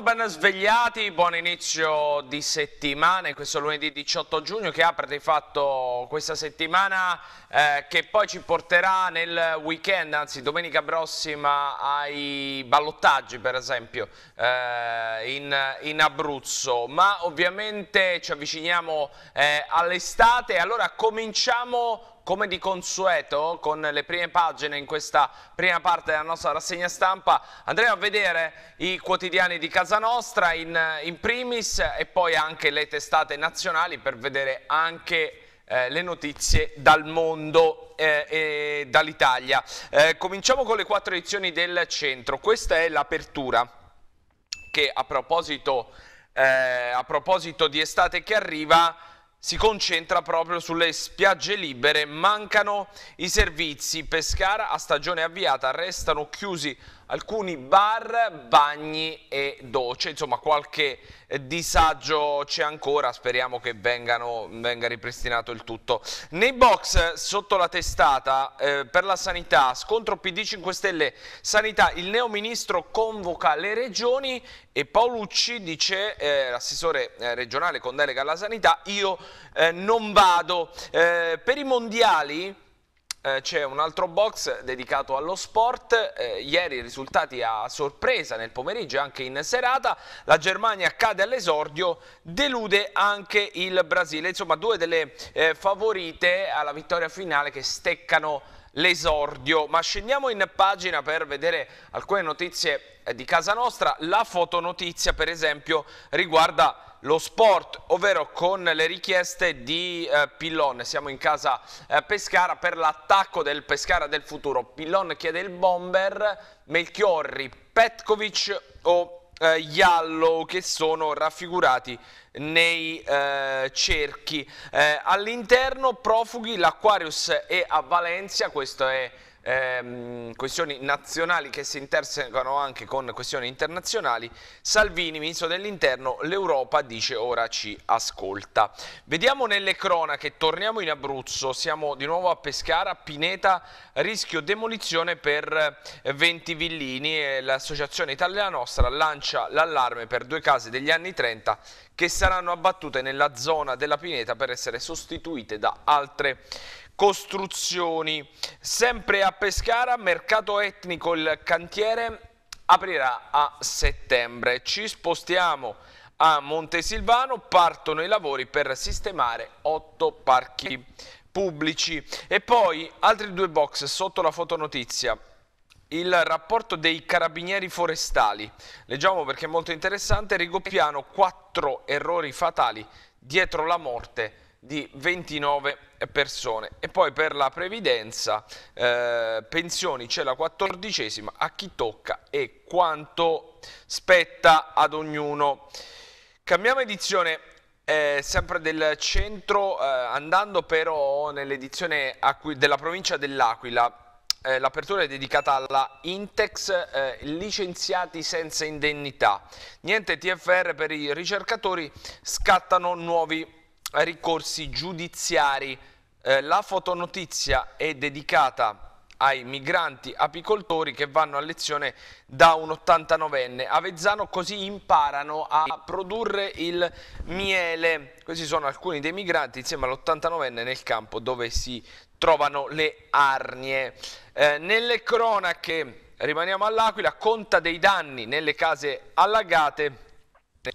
buongiorno, ben svegliati, buon inizio di settimana questo lunedì 18 giugno che apre di fatto questa settimana eh, che poi ci porterà nel weekend, anzi domenica prossima ai ballottaggi per esempio eh, in, in, Abruzzo, ma ovviamente ci avviciniamo eh, all'estate, allora cominciamo come di consueto, con le prime pagine in questa prima parte della nostra rassegna stampa, andremo a vedere i quotidiani di casa nostra in, in primis e poi anche le testate nazionali per vedere anche eh, le notizie dal mondo eh, e dall'Italia. Eh, cominciamo con le quattro edizioni del centro. Questa è l'apertura che a proposito, eh, a proposito di estate che arriva si concentra proprio sulle spiagge libere, mancano i servizi, Pescara a stagione avviata, restano chiusi alcuni bar, bagni e docce, insomma qualche eh, disagio c'è ancora, speriamo che vengano, venga ripristinato il tutto. Nei box sotto la testata eh, per la sanità, scontro PD 5 Stelle Sanità, il neoministro convoca le regioni e Paolucci dice, eh, l'assessore eh, regionale con delega alla sanità, io eh, non vado. Eh, per i mondiali eh, c'è un altro box dedicato allo sport, eh, ieri risultati a sorpresa nel pomeriggio e anche in serata, la Germania cade all'esordio, delude anche il Brasile, insomma due delle eh, favorite alla vittoria finale che steccano l'esordio, ma scendiamo in pagina per vedere alcune notizie eh, di casa nostra, la fotonotizia per esempio riguarda lo sport, ovvero con le richieste di eh, Pillon. Siamo in casa eh, Pescara per l'attacco del Pescara del futuro. Pillon chiede il bomber, Melchiorri, Petkovic o eh, Iallo che sono raffigurati nei eh, cerchi. Eh, all'interno profughi, l'Aquarius è a Valencia, questo è ehm, questioni nazionali che si intersecano anche con questioni internazionali, Salvini, ministro dell'interno, l'Europa dice ora ci ascolta. Vediamo nelle cronache, torniamo in Abruzzo, siamo di nuovo a Pescara, Pineta, rischio demolizione per 20 eh, villini, l'associazione Italia Nostra lancia l'allarme per due case degli anni 30 che saranno abbattute nella zona della Pineta per essere sostituite da altre Costruzioni. Sempre a Pescara, mercato etnico, il cantiere aprirà a settembre. Ci spostiamo a Montesilvano, partono i lavori per sistemare otto parchi pubblici. E poi altri due box sotto la fotonotizia. Il rapporto dei carabinieri forestali. Leggiamo perché è molto interessante. Rigopiano, quattro errori fatali dietro la morte di 29 persone. E poi per la previdenza, eh, pensioni c'è la quattordicesima, a chi tocca e quanto spetta ad ognuno. Cambiamo edizione eh, sempre del centro, eh, andando però nell'edizione della provincia dell'Aquila. Eh, l'apertura è dedicata alla Intex, eh, licenziati senza indennità. Niente TFR per i ricercatori, scattano nuovi ricorsi giudiziari. Eh, la fotonotizia è dedicata ai migranti apicoltori che vanno a lezione da un 89enne. Avezzano così imparano a produrre il miele. Questi sono alcuni dei migranti insieme all'89enne nel campo dove si trovano le arnie. Eh, nelle cronache, rimaniamo all'Aquila, conta dei danni nelle case allagate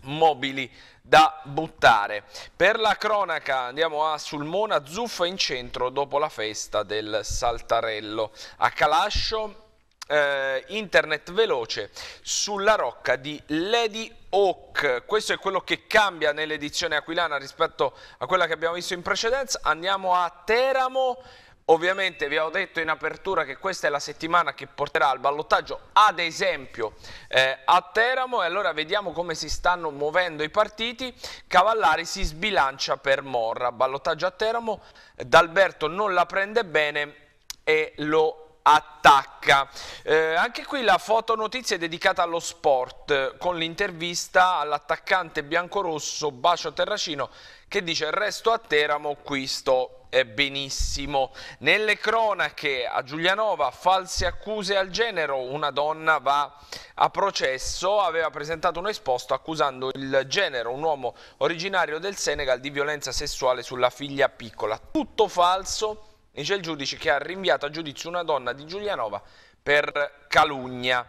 mobili da buttare. Per la cronaca andiamo a Sulmona, zuffa in centro dopo la festa del Saltarello. A Calascio eh, internet veloce sulla rocca di Lady Oak. Questo è quello che cambia nell'edizione aquilana rispetto a quella che abbiamo visto in precedenza. Andiamo a Teramo Ovviamente vi ho detto in apertura che questa è la settimana che porterà al ballottaggio ad esempio eh, a Teramo e allora vediamo come si stanno muovendo i partiti. Cavallari si sbilancia per Morra, ballottaggio a Teramo, D'Alberto non la prende bene e lo attacca. Eh, anche qui la fotonotizia è dedicata allo sport, con l'intervista all'attaccante biancorosso Bacio Terracino che dice resto a Teramo, qui sto benissimo. Nelle cronache a Giulianova, false accuse al genero, una donna va a processo, aveva presentato un esposto accusando il genero, un uomo originario del Senegal, di violenza sessuale sulla figlia piccola. Tutto falso Dice il giudice che ha rinviato a giudizio una donna di Giulianova per calunnia.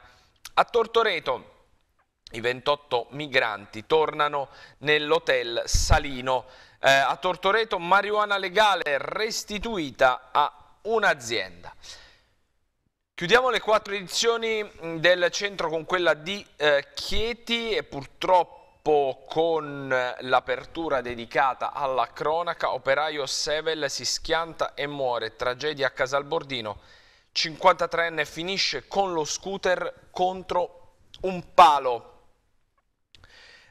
A Tortoreto i 28 migranti tornano nell'hotel Salino. Eh, a Tortoreto marijuana legale restituita a un'azienda. Chiudiamo le quattro edizioni mm, del centro con quella di eh, Chieti e purtroppo con l'apertura dedicata alla cronaca, operaio Sevel si schianta e muore, tragedia a Casalbordino, 53enne finisce con lo scooter contro un palo.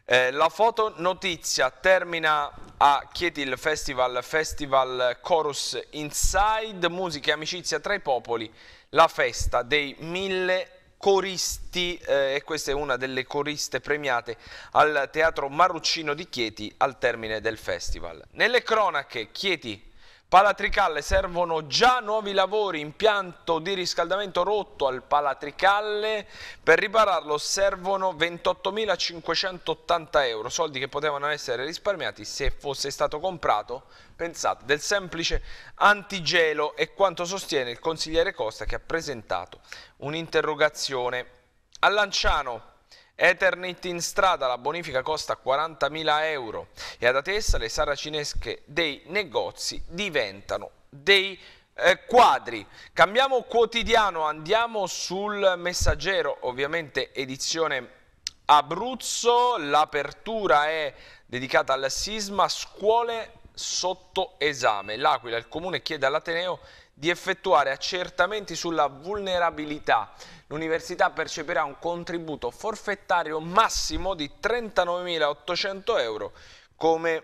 Eh, la notizia termina a Chieti il festival, festival Chorus Inside, musica e amicizia tra i popoli, la festa dei mille coristi eh, e questa è una delle coriste premiate al Teatro Marruccino di Chieti al termine del festival. Nelle cronache, Chieti Palatricalle servono già nuovi lavori, impianto di riscaldamento rotto al Palatricalle, per ripararlo servono 28.580 euro, soldi che potevano essere risparmiati se fosse stato comprato, pensate, del semplice antigelo e quanto sostiene il consigliere Costa che ha presentato un'interrogazione. A Lanciano Eternit in strada, la bonifica costa 40.000 euro e ad Atessa le saracinesche dei negozi diventano dei eh, quadri. Cambiamo quotidiano, andiamo sul messaggero, ovviamente edizione Abruzzo, l'apertura è dedicata al sisma, scuole sotto esame. L'Aquila, il comune chiede all'Ateneo di effettuare accertamenti sulla vulnerabilità. L'università percepirà un contributo forfettario massimo di 39.800 euro come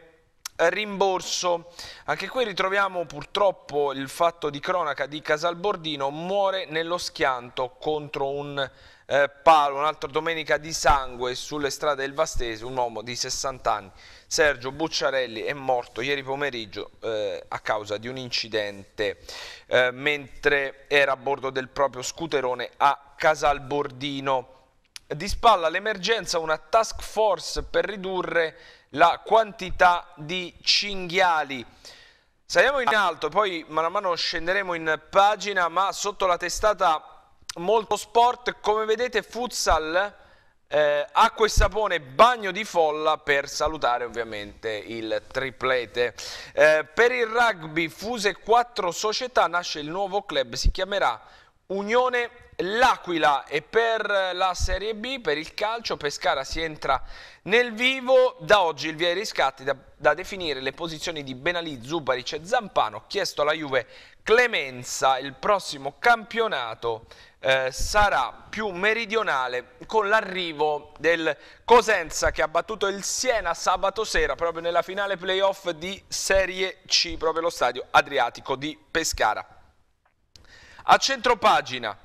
rimborso. Anche qui ritroviamo purtroppo il fatto di cronaca di Casalbordino, muore nello schianto contro un eh, palo, un'altra domenica di sangue sulle strade del Vastese, un uomo di 60 anni Sergio Bucciarelli è morto ieri pomeriggio eh, a causa di un incidente eh, mentre era a bordo del proprio scuterone a Casalbordino. Di spalla l'emergenza, una task force per ridurre la quantità di cinghiali. Saliamo in alto, poi man mano scenderemo in pagina, ma sotto la testata molto sport, come vedete futsal eh, acqua e sapone, bagno di folla per salutare ovviamente il triplete. Eh, per il rugby fuse quattro società, nasce il nuovo club, si chiamerà Unione L'Aquila e per la Serie B, per il calcio, Pescara si entra nel vivo. Da oggi il via ai riscatti da, da, definire le posizioni di Benalì, Zubaric e Zampano. Chiesto alla Juve clemenza il prossimo campionato eh, sarà più meridionale con l'arrivo del Cosenza che ha battuto il Siena sabato sera proprio nella finale playoff di Serie C, proprio lo stadio Adriatico di Pescara. A centropagina,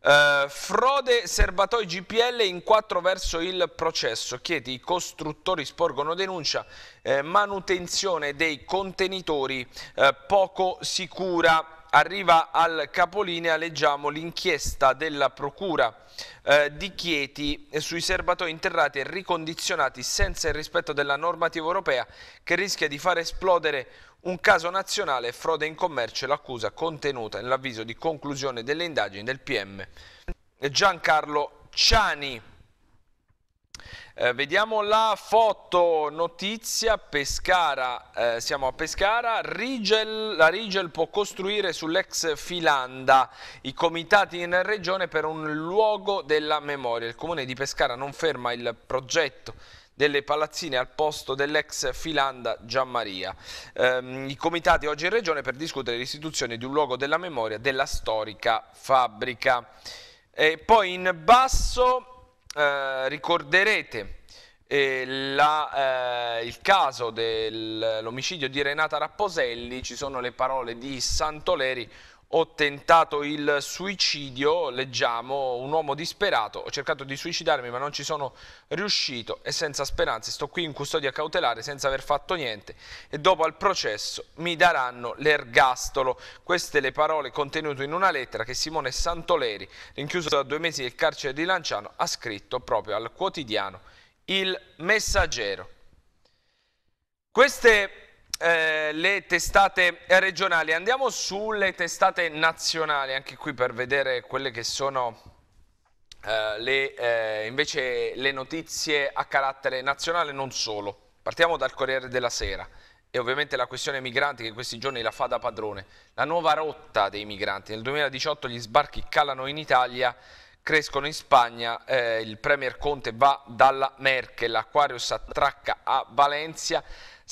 eh, frode serbatoi GPL in quattro verso il processo. Chieti, i costruttori sporgono denuncia, eh, manutenzione dei contenitori eh, poco sicura arriva al capolinea, leggiamo l'inchiesta della Procura eh, di Chieti eh, sui serbatoi interrati e ricondizionati senza il rispetto della normativa europea che rischia di far esplodere un caso nazionale, frode in commercio e l'accusa contenuta nell'avviso di conclusione delle indagini del PM Giancarlo Ciani. Eh, vediamo la foto notizia Pescara, eh, siamo a Pescara, Rigel, la Rigel può costruire sull'ex Filanda i comitati in regione per un luogo della memoria. Il comune di Pescara non ferma il progetto delle palazzine al posto dell'ex Filanda Gianmaria. Ehm, I comitati oggi in regione per discutere l'istituzione di un luogo della memoria della storica fabbrica. E poi in basso eh, ricorderete eh, la, eh, il caso dell'omicidio di Renata Rapposelli, ci sono le parole di Santoleri, ho tentato il suicidio, leggiamo, un uomo disperato, ho cercato di suicidarmi ma non ci sono riuscito e senza speranze sto qui in custodia cautelare senza aver fatto niente e dopo al processo mi daranno l'ergastolo. Queste le parole contenute in una lettera che Simone Santoleri, rinchiuso da due mesi nel carcere di Lanciano, ha scritto proprio al quotidiano Il Messaggero. Queste eh, le testate regionali, andiamo sulle testate nazionali, anche qui per vedere quelle che sono eh, le, eh, invece le notizie a carattere nazionale, non solo. Partiamo dal Corriere della Sera e ovviamente la questione migranti che questi giorni la fa da padrone. La nuova rotta dei migranti. Nel 2018 gli sbarchi calano in Italia, crescono in Spagna, eh, il Premier Conte va dalla Merkel, l'Aquarius attracca a Valencia,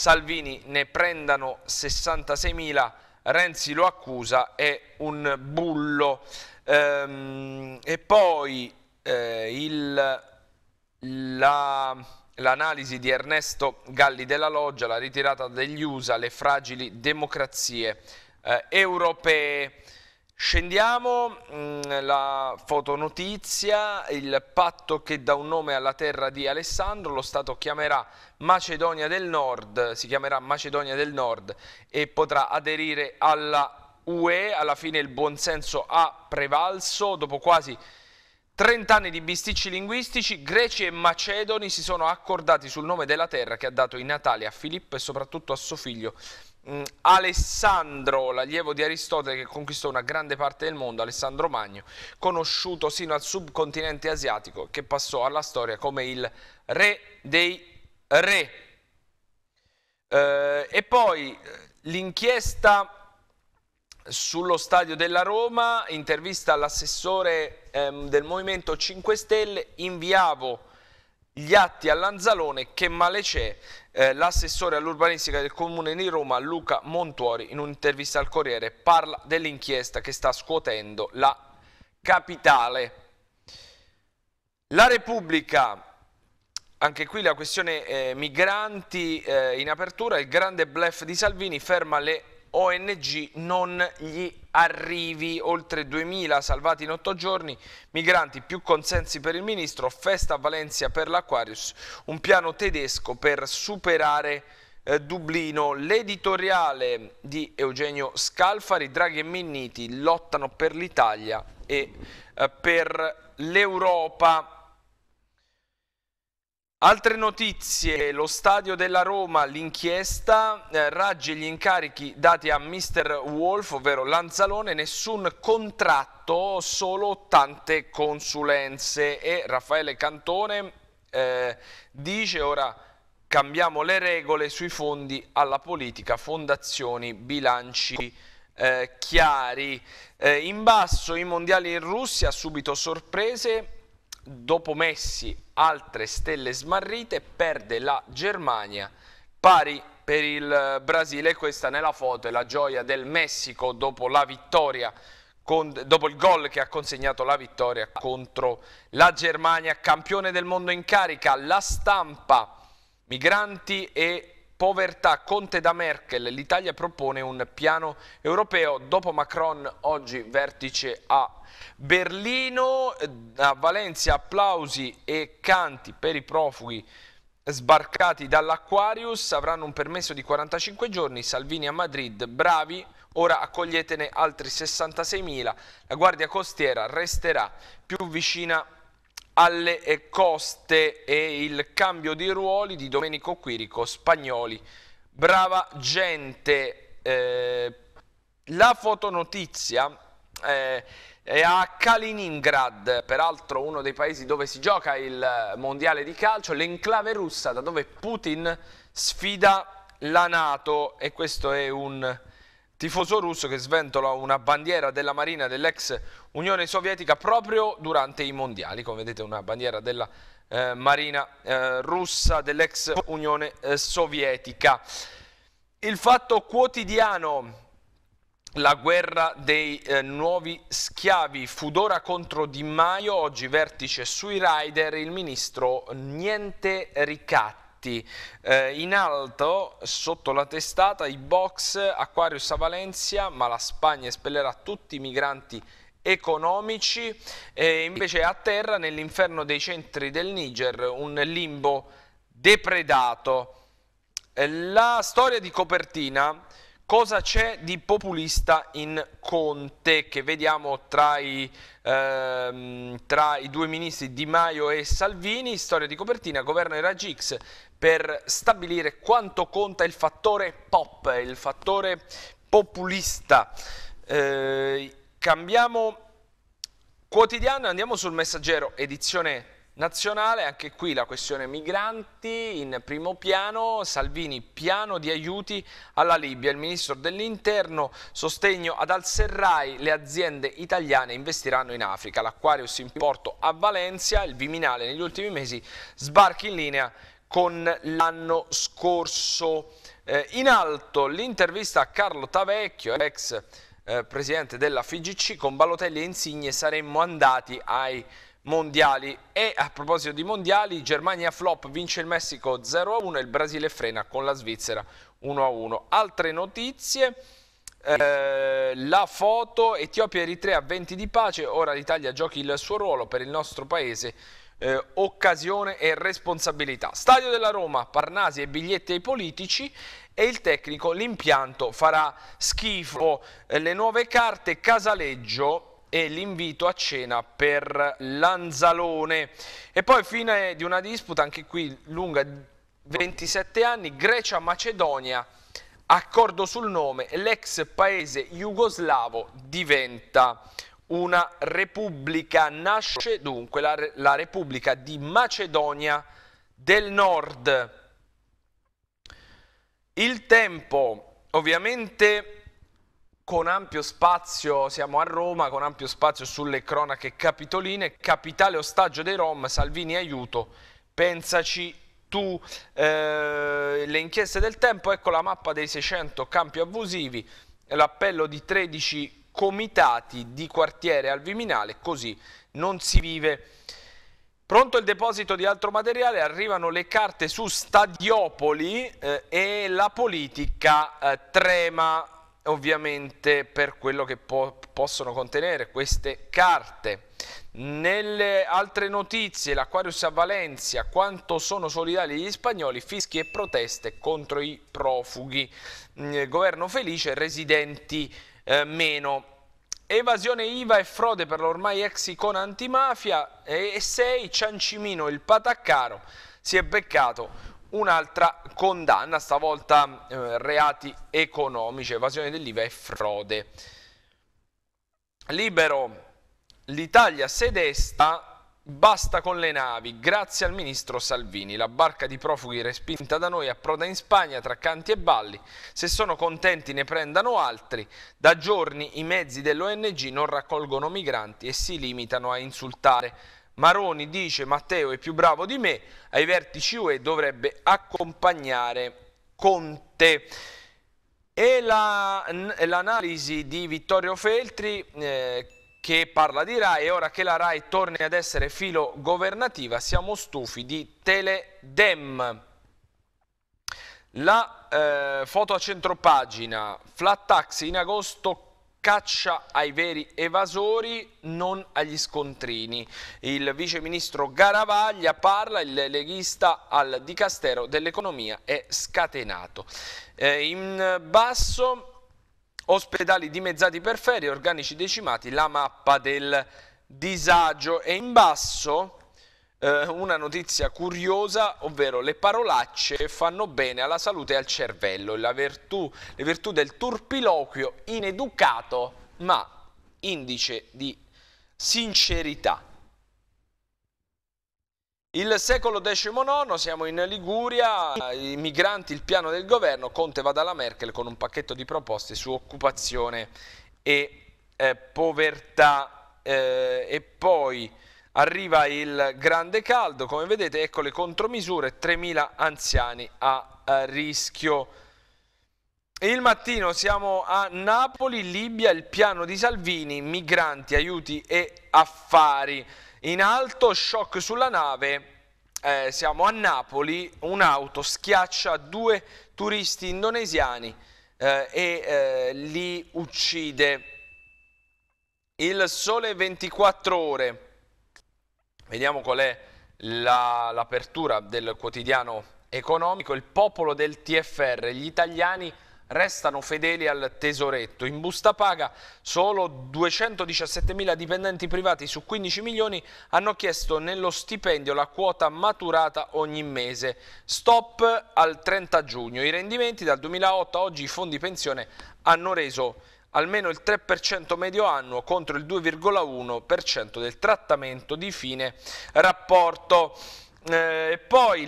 Salvini ne prendano 66.000, Renzi lo accusa, è un bullo. Ehm, e poi eh, l'analisi la, di Ernesto Galli della Loggia, la ritirata degli USA, le fragili democrazie eh, europee. Scendiamo, mm, la fotonotizia, il patto che dà un nome alla terra di Alessandro, lo Stato chiamerà Macedonia del Nord, si chiamerà Macedonia del Nord e potrà aderire alla UE, alla fine il buonsenso ha prevalso, dopo quasi 30 anni di bisticci linguistici, greci e macedoni si sono accordati sul nome della terra che ha dato i natali a Filippo e soprattutto a suo figlio Mm, Alessandro, l'allievo di Aristotele che conquistò una grande parte del mondo, Alessandro Magno, conosciuto sino al subcontinente asiatico che passò alla storia come il re dei re. Eh, e poi eh, l'inchiesta sullo stadio della Roma, intervista all'assessore ehm, del Movimento 5 Stelle, inviavo gli atti a Lanzalone che male c'è, eh, l'assessore all'urbanistica del comune di Roma Luca Montuori in un'intervista al Corriere parla dell'inchiesta che sta scuotendo la capitale. La Repubblica anche qui la questione eh, migranti eh, in apertura, il grande blef di Salvini ferma le ONG non gli arrivi, oltre 2.000 salvati in 8 giorni, migranti più consensi per il ministro, festa a Valencia per l'Aquarius, un piano tedesco per superare eh, Dublino, l'editoriale di Eugenio Scalfari, Draghi e Minniti lottano per l'Italia e eh, per l'Europa Altre notizie, lo stadio della Roma, l'inchiesta, eh, raggi gli incarichi dati a Mr. Wolf, ovvero Lanzalone, nessun contratto, solo tante consulenze e Raffaele Cantone eh, dice ora cambiamo le regole sui fondi alla politica, fondazioni, bilanci eh, chiari. Eh, in basso i mondiali in Russia, subito sorprese, dopo Messi altre stelle smarrite, perde la Germania pari per il eh, Brasile. Questa nella foto è la gioia del Messico dopo la vittoria dopo il gol che ha consegnato la vittoria contro la Germania, campione del mondo in carica, la stampa, migranti e povertà, Conte da Merkel, l'Italia propone un piano europeo, dopo Macron oggi vertice a Berlino, eh, a Valencia applausi e canti per i profughi sbarcati dall'Aquarius, avranno un permesso di 45 giorni, Salvini a Madrid, bravi, ora accoglietene altri 66.000, la Guardia Costiera resterà più vicina a alle eh, coste e il cambio di ruoli di Domenico Quirico, spagnoli. Brava gente, eh, la fotonotizia eh, è a Kaliningrad, peraltro uno dei paesi dove si gioca il mondiale di calcio, l'enclave russa da dove Putin sfida la Nato e questo è un tifoso russo che sventola una bandiera della Marina dell'ex Unione Sovietica proprio durante i mondiali, come vedete una bandiera della eh, Marina eh, russa dell'ex Unione eh, Sovietica. Il fatto quotidiano, la guerra dei eh, nuovi schiavi, Fudora contro Di Maio, oggi vertice sui rider, il ministro niente ricatti Infatti eh, in alto sotto la testata i box Aquarius a Valencia ma la Spagna espellerà tutti i migranti economici e invece a terra nell'inferno dei centri del Niger un limbo depredato. Eh, la storia di copertina cosa c'è di populista in Conte che vediamo tra i, ehm, tra i, due ministri Di Maio e Salvini, storia di copertina, governo Eragix, per stabilire quanto conta il fattore pop, il fattore populista. Eh, cambiamo quotidiano e andiamo sul messaggero edizione nazionale, anche qui la questione migranti in primo piano, Salvini piano di aiuti alla Libia, il ministro dell'interno sostegno ad Al-Serrai, le aziende italiane investiranno in Africa, l'Aquarius in porto a Valencia, il Viminale negli ultimi mesi sbarchi in linea con l'anno scorso. Eh, in alto l'intervista a Carlo Tavecchio, ex eh, presidente della FIGC, con Balotelli e Insigne saremmo andati ai mondiali. E a proposito di mondiali, Germania flop vince il Messico 0-1 e il Brasile frena con la Svizzera 1-1. Altre notizie... Eh, la foto Etiopia-Eritrea 20 di pace, ora l'Italia giochi il suo ruolo per il nostro paese eh, occasione e responsabilità. Stadio della Roma, Parnasi e biglietti ai politici e il tecnico l'impianto farà schifo. Eh, le nuove carte Casaleggio e l'invito a cena per Lanzalone. E poi fine di una disputa, anche qui lunga 27 anni, Grecia-Macedonia, accordo sul nome, l'ex paese jugoslavo diventa una repubblica. Nasce dunque la, la Repubblica di Macedonia del Nord. Il tempo, ovviamente con ampio spazio, siamo a Roma, con ampio spazio sulle cronache capitoline, capitale ostaggio dei Rom, Salvini aiuto, pensaci tu, eh, le inchieste del tempo, ecco la mappa dei 600 campi abusivi, l'appello di 13 comitati di quartiere al Viminale, così non si vive. Pronto il deposito di altro materiale, arrivano le carte su Stadiopoli eh, e la politica eh, trema ovviamente per quello che po possono contenere queste carte. Nelle altre notizie, l'Aquarius a Valencia, quanto sono solidali gli spagnoli, fischi e proteste contro i profughi, mm, governo felice, residenti eh, meno. Evasione IVA e frode per l'ormai ex icona antimafia e 6 Ciancimino il pataccaro si è beccato un'altra condanna, stavolta eh, reati economici, evasione dell'IVA e frode. Libero l'Italia sedesta Basta con le navi, grazie al ministro Salvini. La barca di profughi respinta da noi approda in Spagna tra canti e balli. Se sono contenti ne prendano altri. Da giorni i mezzi dell'ONG non raccolgono migranti e si limitano a insultare. Maroni dice Matteo è più bravo di me, ai vertici UE dovrebbe accompagnare Conte. E l'analisi la, di Vittorio Feltri... Eh, che parla di RAI e ora che la RAI torni ad essere filo governativa siamo stufi di Teledem. La eh, foto a centropagina, flat tax in agosto caccia ai veri evasori, non agli scontrini. Il viceministro Garavaglia parla, il leghista al Dicastero dell'Economia è scatenato. Eh, in basso ospedali dimezzati per ferie, organici decimati, la mappa del disagio. E in basso eh, una notizia curiosa, ovvero le parolacce fanno bene alla salute e al cervello, virtù, le virtù del turpiloquio ineducato ma indice di sincerità. Il secolo XIX, siamo in Liguria, i migranti, il piano del governo, Conte va dalla Merkel con un pacchetto di proposte su occupazione e eh, povertà eh, e poi arriva il grande caldo, come vedete ecco le contromisure, 3.000 anziani a, a rischio. Il mattino siamo a Napoli, Libia, il piano di Salvini, migranti, aiuti e affari. In alto, shock sulla nave, eh, siamo a Napoli, un'auto schiaccia due turisti indonesiani eh, e eh, li uccide. Il sole 24 ore. Vediamo qual è l'apertura la, del quotidiano economico. Il popolo del TFR, gli italiani restano fedeli al tesoretto. In busta paga solo 217.000 dipendenti privati su 15 milioni hanno chiesto nello stipendio la quota maturata ogni mese. Stop al 30 giugno. I rendimenti dal 2008 a oggi i fondi pensione hanno reso almeno il 3% medio annuo contro il 2,1% del trattamento di fine rapporto. Eh, poi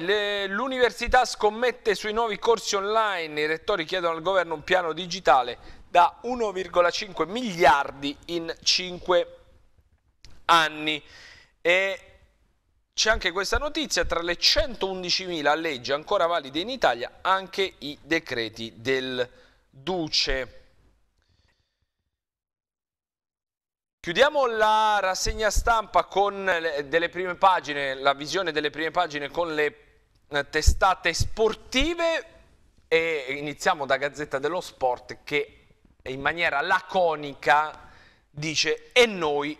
l'università scommette sui nuovi corsi online, i rettori chiedono al governo un piano digitale da 1,5 miliardi in 5 anni. E c'è anche questa notizia, tra le 111.000 leggi ancora valide in Italia anche i decreti del Duce. Chiudiamo la rassegna stampa con delle prime pagine, la visione delle prime pagine con le eh, testate sportive e iniziamo da Gazzetta dello Sport che in maniera laconica dice e noi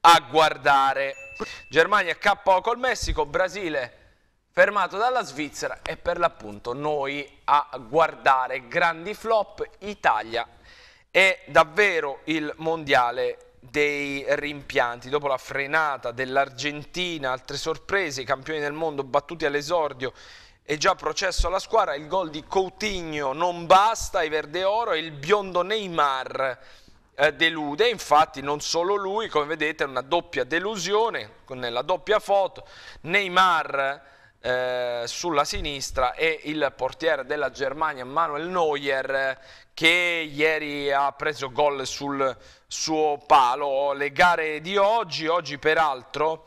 a guardare. Germania KO col Messico, Brasile fermato dalla Svizzera e per l'appunto noi a guardare grandi flop Italia è davvero il mondiale dei rimpianti. Dopo la frenata dell'Argentina, altre sorprese, i campioni del mondo battuti all'esordio e già processo alla squadra, il gol di Coutinho non basta, i verde oro e il biondo Neymar eh, delude, infatti non solo lui, come vedete è una doppia delusione, con la doppia foto, Neymar eh, sulla sinistra e il portiere della Germania Manuel Neuer che ieri ha preso gol sul suo palo. Le gare di oggi, oggi peraltro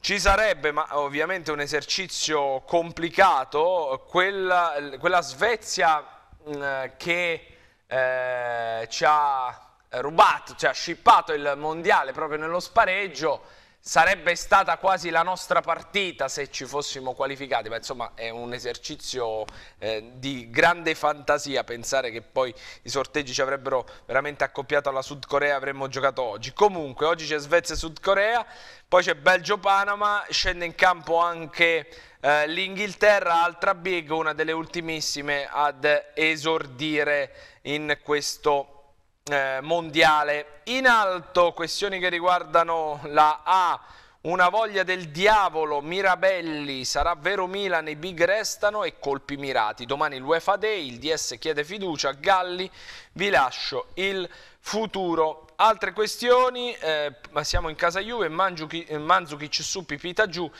ci sarebbe, ma ovviamente un esercizio complicato, quella, quella Svezia mh, mm, che eh, ci ha rubato, ci ha scippato il mondiale proprio nello spareggio sarebbe stata quasi la nostra partita se ci fossimo qualificati, ma insomma è un esercizio eh, di grande fantasia pensare che poi i sorteggi ci avrebbero veramente accoppiato alla Sud Corea, avremmo giocato oggi. Comunque oggi c'è Svezia e Sud Corea, poi c'è Belgio-Panama, scende in campo anche eh, l'Inghilterra, altra big, una delle ultimissime ad esordire in questo eh, mondiale. In alto questioni che riguardano la A, una voglia del diavolo, Mirabelli, sarà vero Milan, i big restano e colpi mirati. Domani l'UEFA Day, il DS chiede fiducia, Galli, vi lascio il futuro. Altre questioni, eh, siamo in casa Juve, eh, Manzukic su Pipita giù,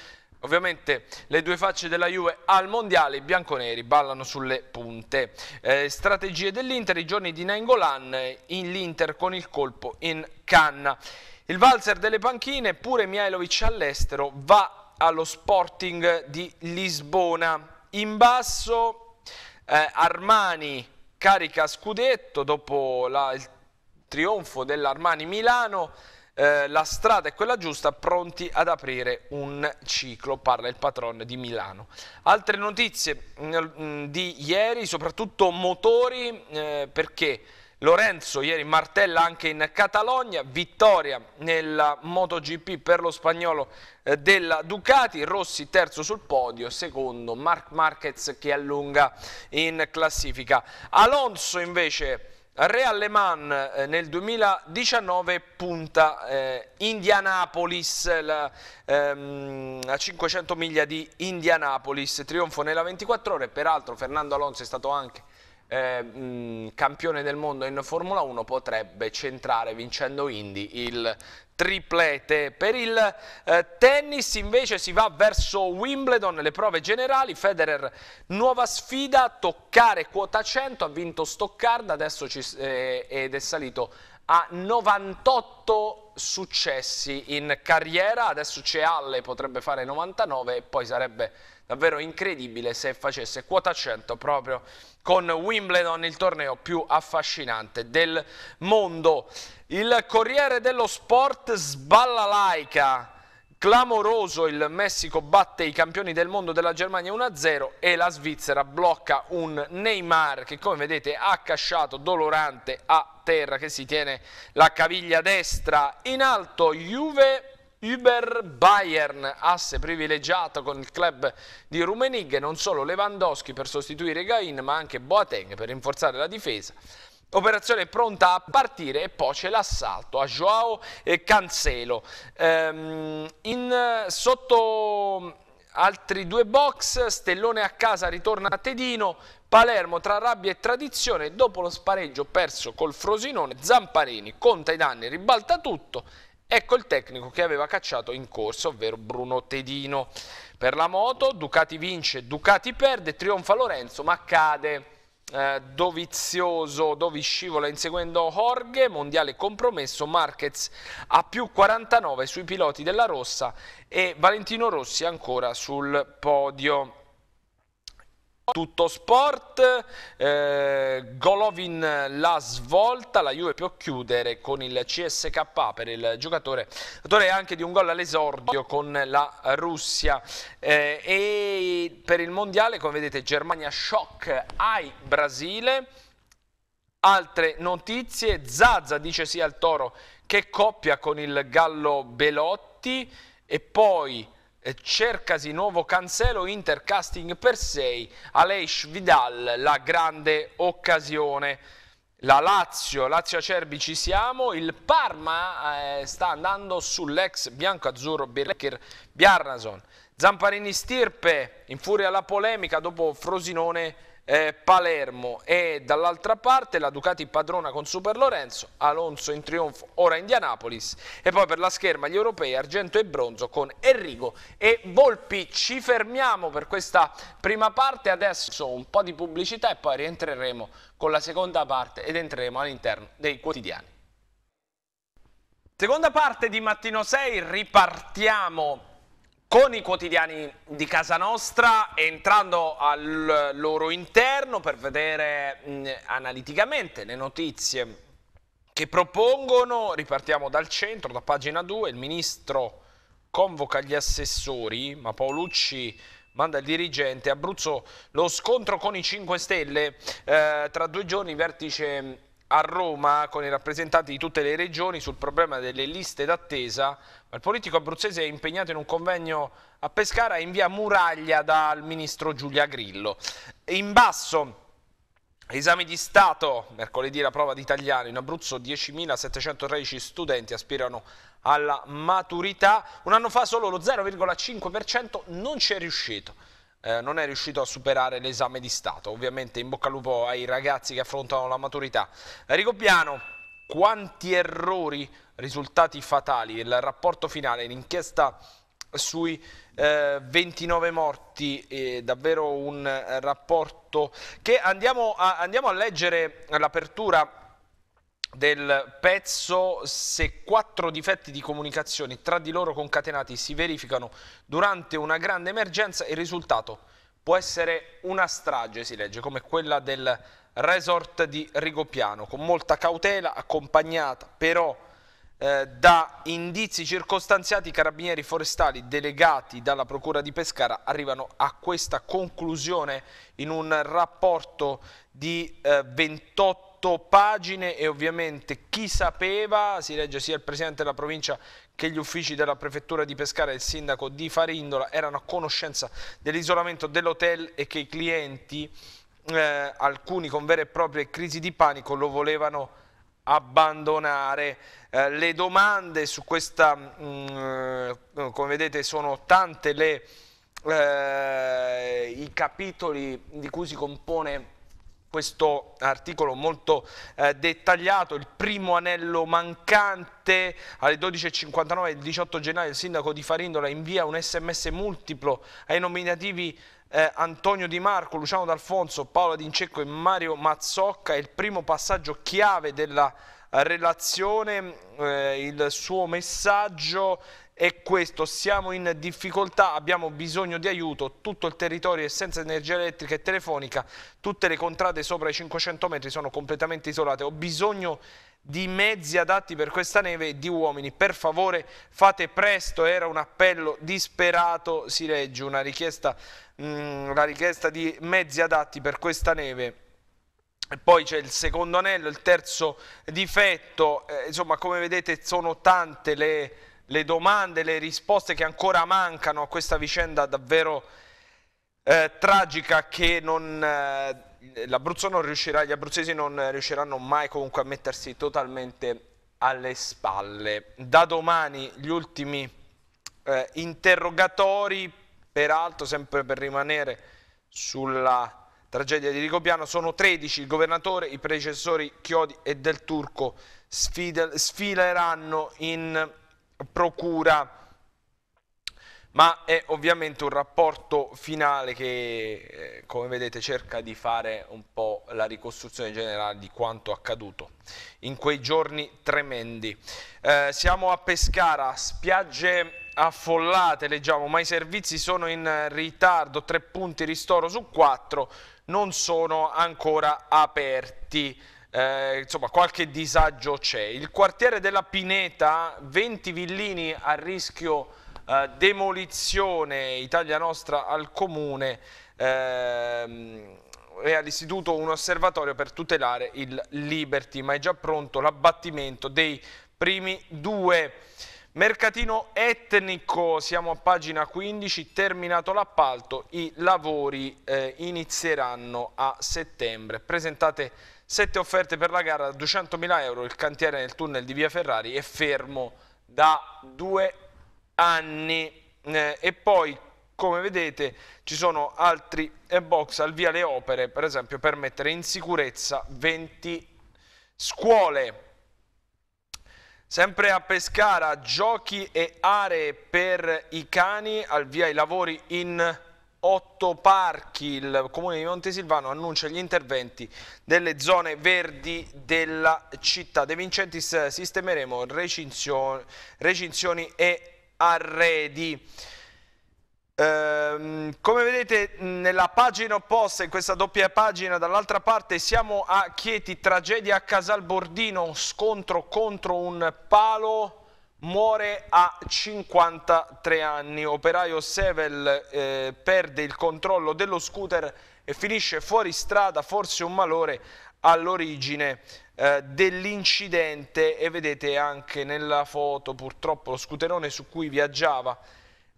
Ovviamente le due facce della Juve al Mondiale, i bianconeri ballano sulle punte. Eh, strategie dell'Inter, i giorni di Nangolan, in l'Inter con il colpo in canna. Il valzer delle panchine, pure Miailovic all'estero, va allo Sporting di Lisbona. In basso eh, Armani carica scudetto dopo la, il trionfo dell'Armani Milano. Eh, la strada è quella giusta, pronti ad aprire un ciclo, parla il patron di Milano. Altre notizie mh, mm, di ieri, soprattutto motori, eh, perché Lorenzo ieri martella anche in Catalogna, vittoria nella MotoGP per lo spagnolo eh, della Ducati, Rossi terzo sul podio, secondo Mark Marquez che allunga in classifica. Alonso invece Re Aleman eh, nel 2019 punta eh, Indianapolis, la, ehm, a 500 miglia di Indianapolis, trionfo nella 24 ore, peraltro Fernando Alonso è stato anche eh, mh, mm, campione del mondo in Formula 1, potrebbe centrare vincendo Indy il triplete. Per il eh, tennis invece si va verso Wimbledon, le prove generali, Federer nuova sfida, toccare quota 100, ha vinto Stoccarda adesso ci, eh, ed è salito a 98 successi in carriera, adesso c'è Alle, potrebbe fare 99 e poi sarebbe davvero incredibile se facesse quota 100 proprio con Wimbledon, il torneo più affascinante del mondo. Il Corriere dello Sport sballa laica. Clamoroso, il Messico batte i campioni del mondo della Germania 1-0 e la Svizzera blocca un Neymar che come vedete ha accasciato dolorante a terra che si tiene la caviglia destra in alto Juve Uber Bayern, asse privilegiato con il club di Rumenig, non solo Lewandowski per sostituire Gain ma anche Boateng per rinforzare la difesa. Operazione pronta a partire e poi c'è l'assalto a Joao e Cancelo. Ehm, in, sotto altri due box, Stellone a casa ritorna a Tedino, Palermo tra rabbia e tradizione, dopo lo spareggio perso col Frosinone, Zamparini conta i danni, ribalta tutto Ecco il tecnico che aveva cacciato in corso, ovvero Bruno Tedino. Per la moto Ducati vince, Ducati perde, trionfa Lorenzo ma cade. Eh, dovizioso, Dovi scivola inseguendo Jorge, mondiale compromesso, Marquez a più 49 sui piloti della Rossa e Valentino Rossi ancora sul podio. Tutto sport, eh, Golovin la svolta, la Juve può chiudere con il CSK per il giocatore, autore anche di un gol all'esordio con la Russia eh, e per il mondiale come vedete Germania shock ai Brasile, altre notizie, Zaza dice sì al Toro che coppia con il Gallo Belotti e poi cercasi nuovo Cancelo Inter casting per 6 Aleix Vidal la grande occasione la Lazio, Lazio Acerbi ci siamo, il Parma eh, sta andando sull'ex bianco-azzurro Birlecker Bjarnason, Zamparini Stirpe, in furia la polemica dopo Frosinone eh, Palermo e dall'altra parte la Ducati padrona con Super Lorenzo, Alonso in trionfo ora Indianapolis e poi per la scherma gli europei argento e bronzo con Enrico e Volpi. Ci fermiamo per questa prima parte, adesso un po' di pubblicità e poi rientreremo con la seconda parte ed entreremo all'interno dei quotidiani. Seconda parte di Mattino 6, ripartiamo con i quotidiani di casa nostra, entrando al loro interno per vedere mh, analiticamente le notizie che propongono. Ripartiamo dal centro, da pagina 2, il ministro convoca gli assessori, ma Paolucci manda il dirigente. Abruzzo lo scontro con i 5 Stelle, eh, tra due giorni vertice a Roma con i rappresentanti di tutte le regioni sul problema delle liste d'attesa il politico abruzzese è impegnato in un convegno a Pescara in via Muraglia dal ministro Giulia Grillo. In basso... Esami di Stato, mercoledì la prova di in Abruzzo 10.713 studenti aspirano alla maturità, un anno fa solo lo 0,5% non ci è riuscito. Eh, non è riuscito a superare l'esame di Stato. Ovviamente in bocca al lupo ai ragazzi che affrontano la maturità. Rigopiano, quanti errori risultati fatali, il rapporto finale, l'inchiesta sui eh, 29 morti, è davvero un rapporto che andiamo a, andiamo a leggere l'apertura del pezzo se quattro difetti di comunicazione tra di loro concatenati si verificano durante una grande emergenza il risultato può essere una strage si legge come quella del resort di Rigopiano, con molta cautela, accompagnata però eh, da indizi circostanziati, i carabinieri forestali delegati dalla Procura di Pescara arrivano a questa conclusione in un rapporto di eh, 28 pagine e ovviamente chi sapeva, si legge sia il Presidente della provincia che gli uffici della Prefettura di Pescara e il Sindaco di Farindola erano a conoscenza dell'isolamento dell'hotel e che i clienti eh, alcuni con vere e proprie crisi di panico lo volevano abbandonare. Eh, le domande su questa, mh, mm, eh, come vedete, sono tante le, eh, i capitoli di cui si compone questo articolo molto eh, dettagliato, il primo anello mancante, alle 12.59 del 18 gennaio il sindaco di Farindola invia un sms multiplo ai nominativi eh, Antonio Di Marco, Luciano D'Alfonso, Paola D'Incecco e Mario Mazzocca, il primo passaggio chiave della eh, relazione, eh, il suo messaggio è questo, siamo in difficoltà, abbiamo bisogno di aiuto, tutto il territorio è senza energia elettrica e telefonica, tutte le contrade sopra i 500 metri sono completamente isolate, ho bisogno di mezzi adatti per questa neve e di uomini, per favore fate presto, era un appello disperato, si legge una richiesta Mm, la richiesta di mezzi adatti per questa neve. E poi c'è il secondo anello, il terzo difetto, eh, insomma come vedete sono tante le, le, domande, le risposte che ancora mancano a questa vicenda davvero eh, tragica che non... Eh, l'Abruzzo non riuscirà, gli abruzzesi non riusciranno mai comunque a mettersi totalmente alle spalle. Da domani gli ultimi eh, interrogatori Peraltro, sempre per rimanere sulla tragedia di Rigopiano, sono 13 il governatore, i predecessori Chiodi e Del Turco sfileranno in procura ma è ovviamente un rapporto finale che eh, come vedete cerca di fare un po' la ricostruzione generale di quanto accaduto in quei giorni tremendi. Eh, siamo a Pescara, spiagge affollate, leggiamo, ma i servizi sono in ritardo, tre punti ristoro su quattro non sono ancora aperti. Eh, insomma, qualche disagio c'è. Il quartiere della Pineta, 20 villini a rischio eh, demolizione, Italia Nostra al Comune. Ehm, e all'istituto un osservatorio per tutelare il Liberty, ma è già pronto l'abbattimento dei primi due Mercatino etnico, siamo a pagina 15, terminato l'appalto, i lavori eh, inizieranno a settembre. Presentate sette offerte per la gara, 200.000 euro, il cantiere nel tunnel di Via Ferrari è fermo da due anni. Eh, e poi, come vedete, ci sono altri eh, box al Via Le Opere, per esempio, per mettere in sicurezza 20 scuole. Sempre a Pescara, giochi e aree per i cani, al via i lavori in otto parchi. Il comune di Montesilvano annuncia gli interventi delle zone verdi della città. De Vincentis eh, sistemeremo recinzioni e arredi. Ehm, come vedete nella pagina opposta, in questa doppia pagina, dall'altra parte siamo a Chieti, tragedia a Casalbordino, scontro contro un palo, muore a 53 anni, operaio Sevel eh, perde il controllo dello scooter e finisce fuori strada, forse un malore all'origine eh, dell'incidente e vedete anche nella foto purtroppo lo scooterone su cui viaggiava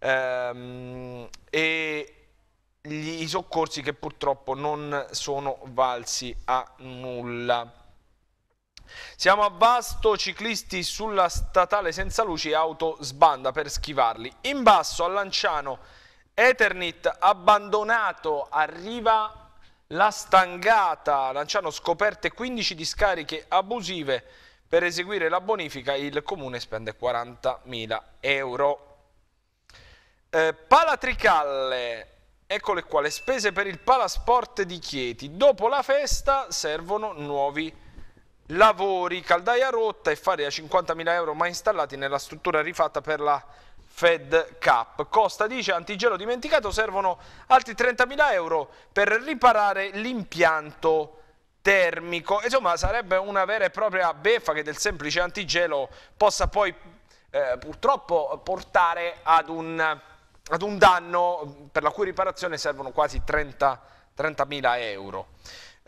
ehm, e gli, i soccorsi che purtroppo non sono valsi a nulla. Siamo a Vasto, ciclisti sulla statale senza luci e auto sbanda per schivarli. In basso a Lanciano, Eternit abbandonato, arriva la stangata. Lanciano scoperte 15 discariche abusive. Per eseguire la bonifica il comune spende 40.000 euro. Eh, Palatricalle, eccole qua, le spese per il Palasport di Chieti. Dopo la festa servono nuovi lavori, caldaia rotta e fare da 50.000 euro mai installati nella struttura rifatta per la Fed Cup. Costa dice antigelo dimenticato, servono altri 30.000 euro per riparare l'impianto termico. Insomma sarebbe una vera e propria beffa che del semplice antigelo possa poi eh, purtroppo portare ad un ad un danno per la cui riparazione servono quasi 30.000 euro.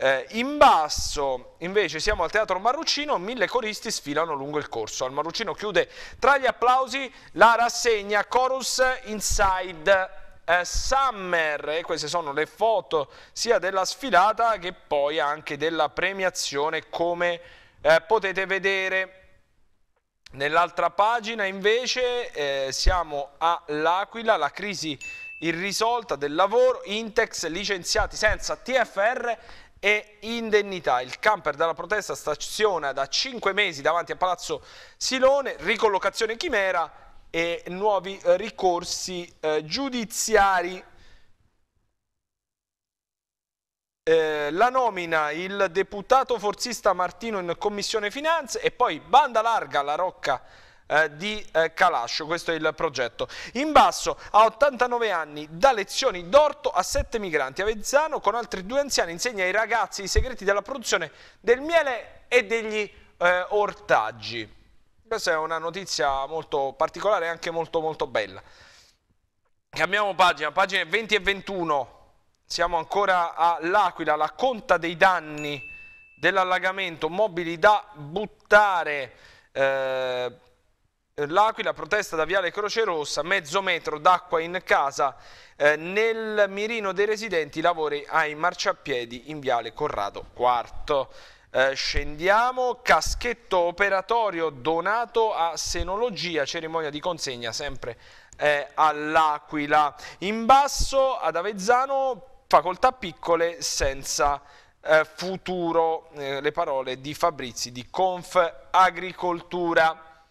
Eh, in basso invece siamo al Teatro Marrucino, mille coristi sfilano lungo il corso. Al Marrucino chiude tra gli applausi la rassegna Chorus Inside eh, Summer e queste sono le foto sia della sfilata che poi anche della premiazione come eh, potete vedere Nell'altra pagina invece eh, siamo all'Aquila, la crisi irrisolta del lavoro, Intex licenziati senza TFR e indennità. Il camper dalla protesta staziona da 5 mesi davanti a Palazzo Silone, ricollocazione chimera e nuovi eh, ricorsi eh, giudiziari. Eh, la nomina il deputato forzista Martino in Commissione Finanze e poi banda larga la rocca eh, di eh, Calascio, questo è il progetto. In basso, a 89 anni, dà lezioni d'orto a 7 migranti. Avezzano, con altri due anziani, insegna ai ragazzi i segreti della produzione del miele e degli eh, ortaggi. Questa è una notizia molto particolare e anche molto molto bella. Cambiamo pagina, pagine 20 e 21. Siamo ancora all'Aquila, la conta dei danni dell'allagamento, mobili da buttare. Eh, L'Aquila protesta da Viale Croce Rossa, mezzo metro d'acqua in casa, eh, nel mirino dei residenti lavori ai marciapiedi in Viale Corrado IV. Eh, scendiamo, caschetto operatorio donato a Senologia, cerimonia di consegna sempre eh, all'Aquila. In basso ad Avezzano facoltà piccole senza eh, futuro, eh, le parole di Fabrizi di Conf Agricoltura.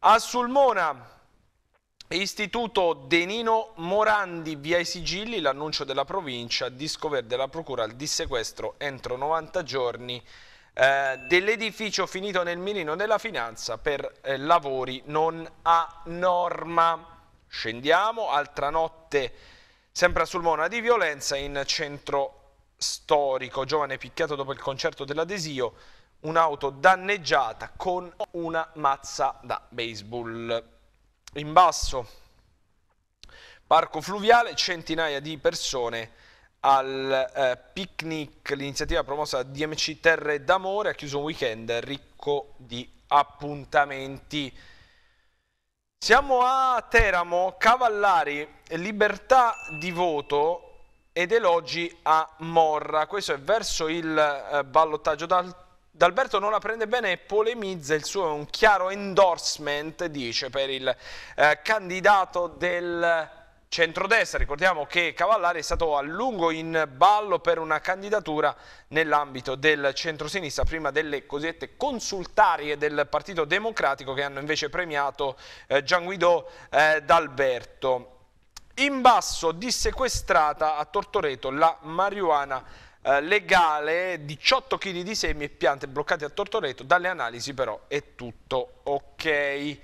A Sulmona, Istituto Denino Morandi, via i sigilli, l'annuncio della provincia, disco verde alla procura, il dissequestro entro 90 giorni eh, dell'edificio finito nel mirino della finanza per eh, lavori non a norma. Scendiamo, altra notte Sempre a Sulmona di violenza in centro storico, giovane picchiato dopo il concerto dell'adesio, un'auto danneggiata con una mazza da baseball. In basso, parco fluviale, centinaia di persone al eh, picnic, l'iniziativa promossa da DMC Terre d'Amore ha chiuso un weekend ricco di appuntamenti. Siamo a Teramo, Cavallari, libertà di voto ed elogi a Morra. Questo è verso il eh, ballottaggio. Dal, D'Alberto non la prende bene e polemizza, il suo è un chiaro endorsement, dice, per il eh, candidato del centrodestra. Ricordiamo che Cavallari è stato a lungo in ballo per una candidatura nell'ambito del centrosinistra, prima delle cosiddette consultarie del Partito Democratico che hanno invece premiato eh, Gianguido eh, D'Alberto. In basso dissequestrata a Tortoreto la marijuana eh, legale, 18 kg di semi e piante bloccate a Tortoreto, dalle analisi però è tutto ok.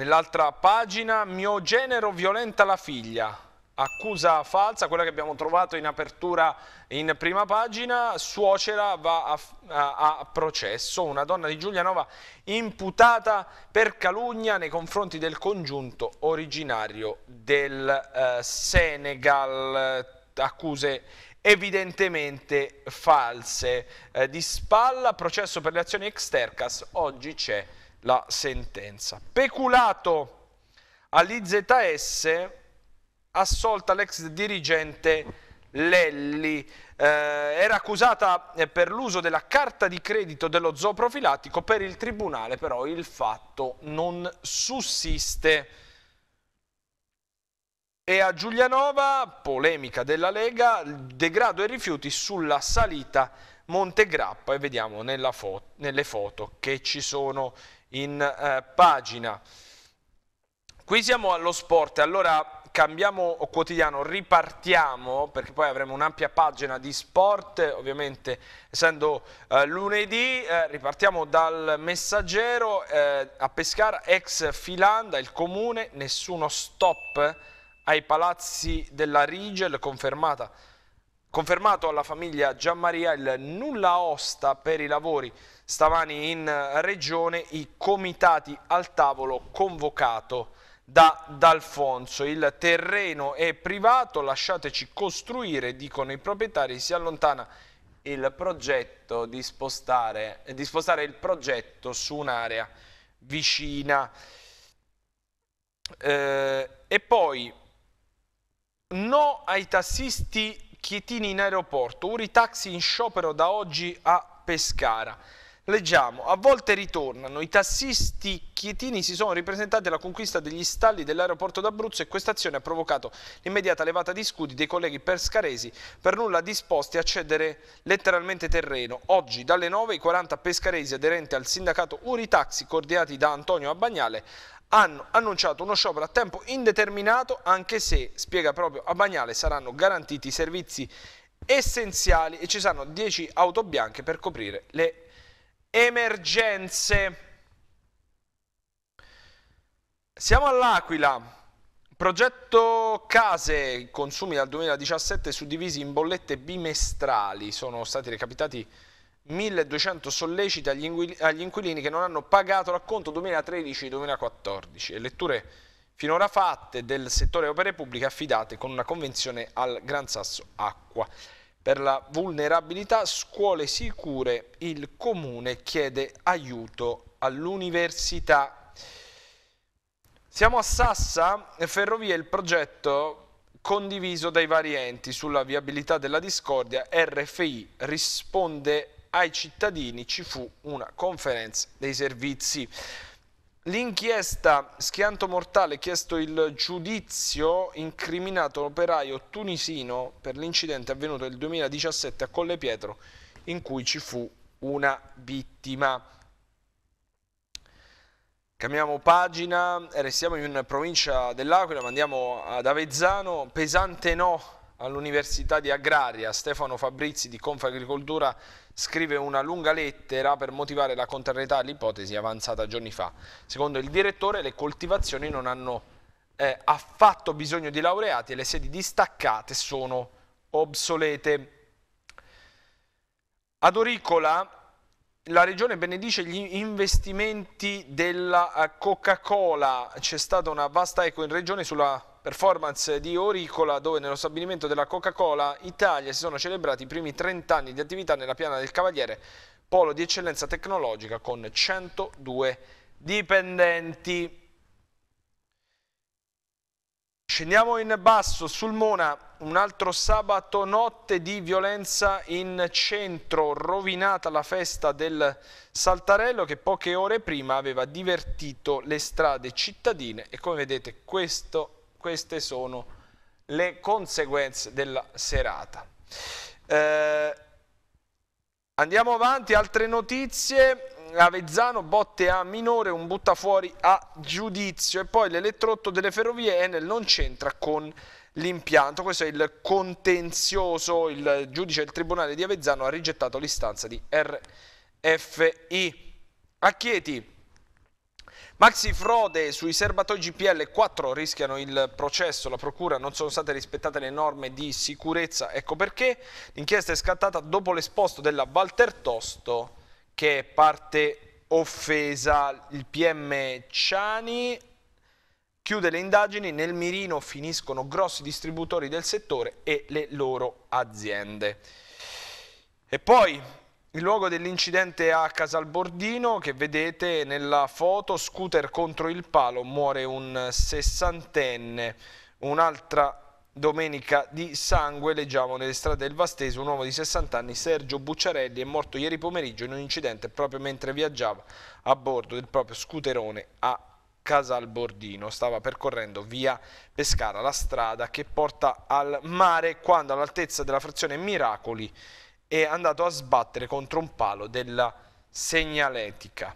Nell'altra pagina, mio genero violenta la figlia, accusa falsa, quella che abbiamo trovato in apertura in prima pagina, suocera va a, a, a processo, una donna di Giulianova imputata per calunnia nei confronti del congiunto originario del eh, Senegal, accuse evidentemente false. Eh, di spalla, processo per le azioni ex tercas, oggi c'è la sentenza. Peculato all'IZS assolta l'ex dirigente Lelli. Eh, era accusata eh, per l'uso della carta di credito dello zoo profilattico, per il tribunale però il fatto non sussiste. E a Giulianova, polemica della Lega, degrado e rifiuti sulla salita Montegrappa e vediamo fo nelle foto che ci sono in eh, pagina. Qui siamo allo sport, allora cambiamo quotidiano, ripartiamo perché poi avremo un'ampia pagina di sport, ovviamente essendo eh, lunedì, eh, ripartiamo dal messaggero eh, a Pescara, ex Filanda, il comune, nessuno stop ai palazzi della Rigel, confermata Confermato alla famiglia Gianmaria il nulla osta per i lavori stamani in regione, i comitati al tavolo convocato da D'Alfonso. Il terreno è privato, lasciateci costruire, dicono i proprietari, si allontana il progetto di spostare, di spostare il progetto su un'area vicina. Eh, e poi no ai tassisti Chietini in aeroporto, Uri taxi in sciopero da oggi a Pescara. Leggiamo, a volte ritornano, i tassisti chietini si sono ripresentati alla conquista degli stalli dell'aeroporto d'Abruzzo e questa azione ha provocato l'immediata levata di scudi dei colleghi pescaresi per nulla disposti a cedere letteralmente terreno. Oggi dalle 9 i 40 pescaresi aderenti al sindacato Uritaxi coordinati da Antonio Abbagnale hanno annunciato uno sciopero a tempo indeterminato anche se, spiega proprio a Bagnale, saranno garantiti i servizi essenziali e ci saranno 10 auto bianche per coprire le emergenze. Siamo all'Aquila. Progetto case, consumi dal 2017 suddivisi in bollette bimestrali, sono stati recapitati 1200 solleciti agli, inquilini che non hanno pagato l'acconto 2013-2014 e letture finora fatte del settore opere pubbliche affidate con una convenzione al Gran Sasso Acqua. Per la vulnerabilità scuole sicure il comune chiede aiuto all'università. Siamo a Sassa, Ferrovie, il progetto condiviso dai vari enti sulla viabilità della discordia, RFI risponde ai cittadini ci fu una conferenza dei servizi. L'inchiesta Schianto Mortale chiesto il giudizio incriminato l'operaio tunisino per l'incidente avvenuto nel 2017 a Colle Pietro in cui ci fu una vittima. Cambiamo pagina, eh, restiamo in provincia dell'Aquila, ma andiamo ad Avezzano, pesante no all'Università di Agraria, Stefano Fabrizi di Confagricoltura scrive una lunga lettera per motivare la contrarietà all'ipotesi avanzata giorni fa. Secondo il direttore le coltivazioni non hanno eh, affatto bisogno di laureati e le sedi distaccate sono obsolete. Ad Oricola la regione benedice gli investimenti della eh, Coca-Cola, c'è stata una vasta eco in regione sulla performance di Oricola dove nello stabilimento della Coca-Cola Italia si sono celebrati i primi 30 anni di attività nella piana del Cavaliere, polo di eccellenza tecnologica con 102 dipendenti. Scendiamo in basso, sul Mona, un altro sabato notte di violenza in centro, rovinata la festa del Saltarello che poche ore prima aveva divertito le strade cittadine e come vedete questo queste sono le conseguenze della serata. Eh, andiamo avanti, altre notizie. Avezzano botte A minore, un buttafuori a giudizio e poi l'elettrotto delle ferrovie Enel non c'entra con l'impianto. Questo è il contenzioso, il giudice del Tribunale di Avezzano ha rigettato l'istanza di RFI. A Chieti Maxi frode sui serbatoi GPL 4 rischiano il processo, la procura non sono state rispettate le norme di sicurezza, ecco perché l'inchiesta è scattata dopo l'esposto della Walter Tosto che è parte offesa, il PM Ciani chiude le indagini, nel mirino finiscono grossi distributori del settore e le loro aziende. E poi il luogo dell'incidente a Casalbordino che vedete nella foto, scooter contro il palo, muore un sessantenne. Un'altra domenica di sangue, leggiamo nelle strade del Vastese, un uomo di 60 anni, Sergio Bucciarelli, è morto ieri pomeriggio in un incidente proprio mentre viaggiava a bordo del proprio scooterone a Casalbordino. Stava percorrendo via Pescara, la strada che porta al mare, quando all'altezza della frazione Miracoli è andato a sbattere contro un palo della segnaletica.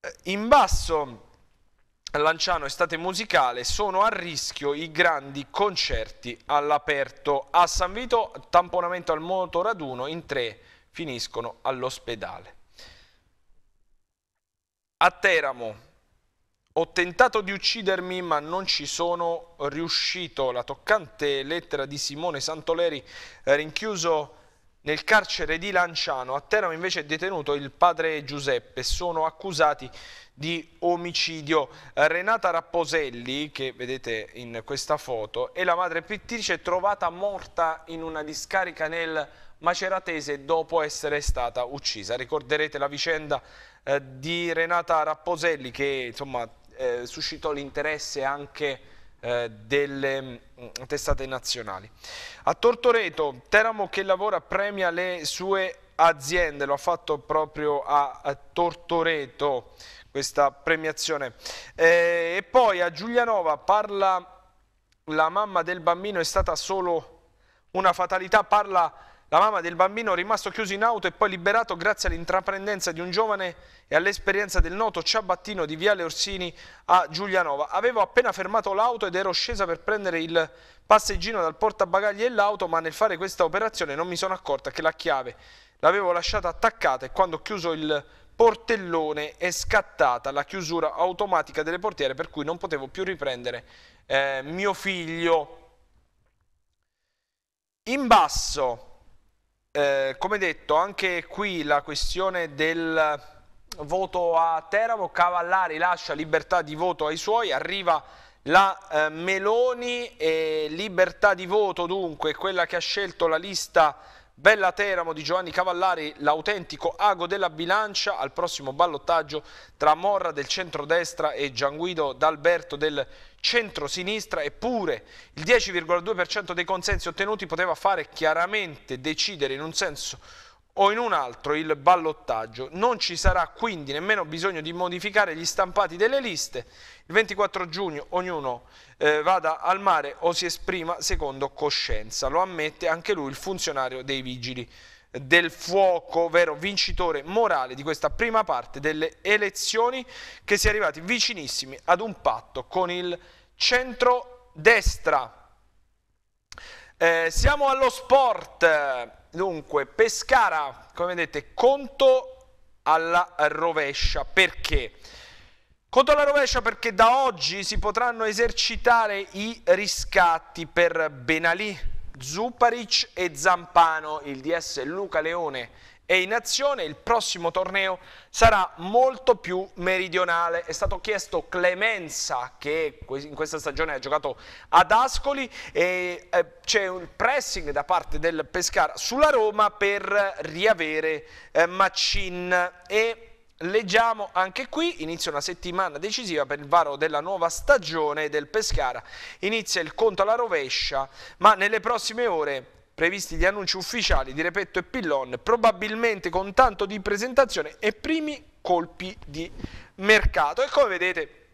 Eh, in basso Lanciano estate musicale sono a rischio i grandi concerti all'aperto a San Vito tamponamento al motoraduno in tre finiscono all'ospedale a Teramo ho tentato di uccidermi ma non ci sono riuscito. La toccante lettera di Simone Santoleri eh, rinchiuso nel carcere di Lanciano. A Teramo invece è detenuto il padre Giuseppe. Sono accusati di omicidio. Renata Rapposelli, che vedete in questa foto, è la madre pittrice trovata morta in una discarica nel maceratese dopo essere stata uccisa. Ricorderete la vicenda eh, di Renata Rapposelli che insomma eh, suscitò l'interesse anche eh, delle mm, testate nazionali. A Tortoreto, Teramo che lavora premia le sue aziende, lo ha fatto proprio a, Tortoreto questa premiazione. Eh, e poi a Giulianova parla la mamma del bambino, è stata solo una fatalità, parla la mamma del bambino rimasto chiuso in auto e poi liberato grazie all'intraprendenza di un giovane e all'esperienza del noto ciabattino di Viale Orsini a Giulianova. Avevo appena fermato l'auto ed ero scesa per prendere il passeggino dal portabagagli e l'auto, ma nel fare questa operazione non mi sono accorta che la chiave l'avevo lasciata attaccata e quando ho chiuso il portellone è scattata la chiusura automatica delle portiere per cui non potevo più riprendere eh, mio figlio. In basso eh, come detto, anche qui la questione del voto a Teramo, Cavallari lascia libertà di voto ai suoi, arriva la eh, Meloni e libertà di voto dunque, quella che ha scelto la lista Bella Teramo di Giovanni Cavallari, l'autentico ago della bilancia al prossimo ballottaggio tra Morra del centrodestra e Gianguido D'Alberto del centrodestra centro-sinistra, eppure il 10,2% dei consensi ottenuti poteva fare chiaramente decidere in un senso o in un altro il ballottaggio. Non ci sarà quindi nemmeno bisogno di modificare gli stampati delle liste. Il 24 giugno ognuno eh, vada al mare o si esprima secondo coscienza. Lo ammette anche lui, il funzionario dei vigili del fuoco, ovvero vincitore morale di questa prima parte delle elezioni che si è arrivati vicinissimi ad un patto con il centro-destra. Eh, siamo allo sport, dunque Pescara, come vedete, conto alla rovescia, perché? Conto alla rovescia perché da oggi si potranno esercitare i riscatti per Benalì, Zuparic e Zampano, il DS Luca Leone è in azione, il prossimo torneo sarà molto più meridionale. È stato chiesto Clemenza che in questa stagione ha giocato ad Ascoli e eh, c'è un pressing da parte del Pescara sulla Roma per riavere eh, Macin e Leggiamo anche qui, inizia una settimana decisiva per il varo della nuova stagione del Pescara. Inizia il conto alla rovescia, ma nelle prossime ore previsti gli annunci ufficiali di Repetto e Pillon, probabilmente con tanto di presentazione e primi colpi di mercato. E come vedete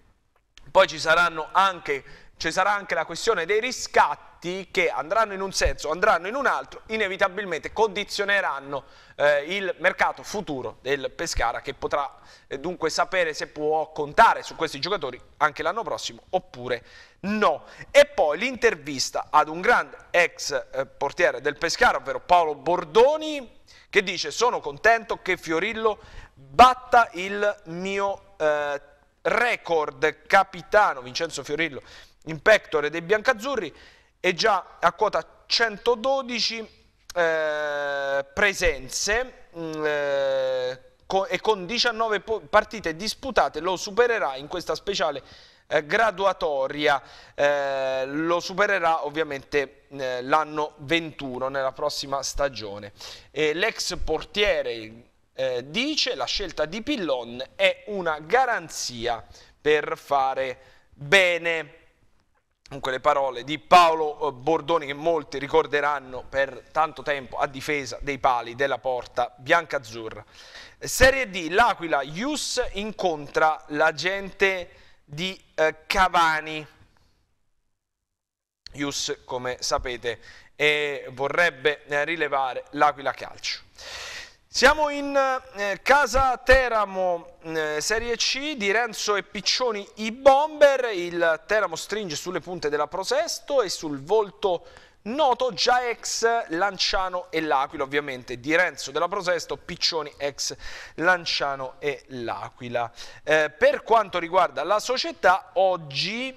poi ci saranno anche ci sarà anche la questione dei riscatti che andranno in un senso, andranno in un altro, inevitabilmente condizioneranno eh, il mercato futuro del Pescara che potrà eh, dunque sapere se può contare su questi giocatori anche l'anno prossimo oppure no. E poi l'intervista ad un grande ex eh, portiere del Pescara, ovvero Paolo Bordoni, che dice sono contento che Fiorillo batta il mio eh, record capitano Vincenzo Fiorillo in pectore dei biancazzurri è già a quota 112 eh, presenze mm, eh, co e con 19 partite disputate lo supererà in questa speciale eh, graduatoria, eh, lo supererà ovviamente eh, l'anno 21 nella prossima stagione. l'ex portiere eh, dice la scelta di Pillon è una garanzia per fare bene Dunque le parole di Paolo eh, Bordoni che molti ricorderanno per tanto tempo a difesa dei pali della porta bianca-azzurra. Serie D, l'Aquila, Ius incontra l'agente di eh, Cavani. Ius, come sapete, vorrebbe eh, rilevare l'Aquila Calcio. Siamo in eh, casa Teramo eh, Serie C di Renzo e Piccioni i bomber, il Teramo stringe sulle punte della Prosesto e sul volto noto già ex Lanciano e L'Aquila, ovviamente di Renzo della Prosesto, Piccioni ex Lanciano e L'Aquila. Eh, per quanto riguarda la società, oggi